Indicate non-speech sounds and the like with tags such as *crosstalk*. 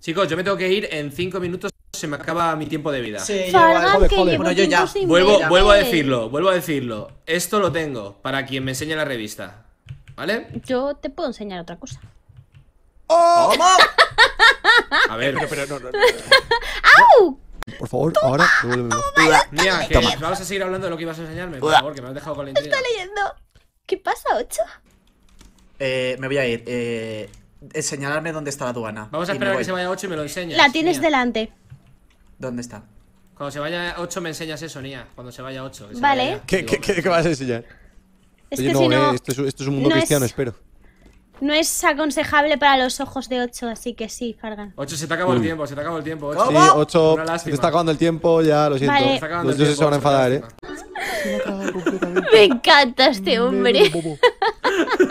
Chicos, yo me tengo que ir en 5 minutos. Se me acaba mi tiempo de vida. Sí, joder, joder. yo ya. Vuelvo, vuelvo a decirlo, vuelvo a decirlo. Esto lo tengo para quien me enseñe la revista. ¿Vale? Yo te puedo enseñar otra cosa. ¡Oh! a ver. Pero, pero no, no, no. *laughs* ¡Au! Por favor, ahora Mira, que vamos a seguir hablando de lo que ibas a enseñarme, por favor, que me has dejado con la intriga. Está leyendo. ¿Qué pasa, 8? Eh, me voy a ir. Eh, eh, señalarme dónde está la aduana. Vamos a esperar a que se vaya a 8 y me lo enseñes. La tienes delante. ¿Dónde está? Cuando se vaya a 8 me enseñas eso, Nia. Cuando se vaya a 8. Vale. ¿Qué, qué, qué, vas a enseñar? Es que no, eh, esto, es, un mundo cristiano, espero. No es aconsejable para los ojos de 8, así que sí, Fargan. 8 se te acabó el tiempo, se te acabó el tiempo. 8. Sí, 8 se te está acabando el tiempo, ya lo siento. Vale. Los dioses se van a enfadar, eh. Me encanta este hombre. *laughs* *laughs*